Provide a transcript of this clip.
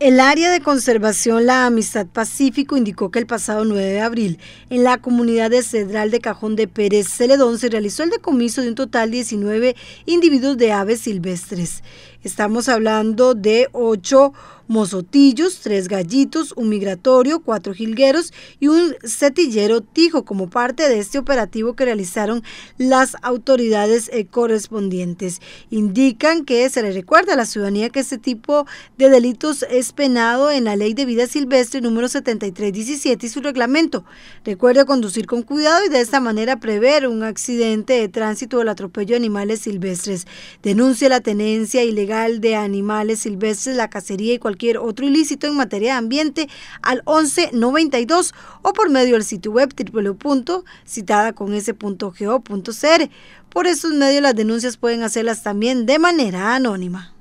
El área de conservación La Amistad Pacífico indicó que el pasado 9 de abril, en la comunidad de Cedral de Cajón de Pérez Celedón, se realizó el decomiso de un total de 19 individuos de aves silvestres. Estamos hablando de 8 mozotillos, tres gallitos, un migratorio, cuatro jilgueros y un setillero tijo como parte de este operativo que realizaron las autoridades eh, correspondientes. Indican que se le recuerda a la ciudadanía que este tipo de delitos es penado en la Ley de Vida Silvestre número 7317 y su reglamento. Recuerde conducir con cuidado y de esta manera prever un accidente de tránsito o el atropello de animales silvestres. denuncie la tenencia ilegal de animales silvestres, la cacería y cualquier otro ilícito en materia de ambiente al 1192 o por medio del sitio web citada con Por estos medios las denuncias pueden hacerlas también de manera anónima.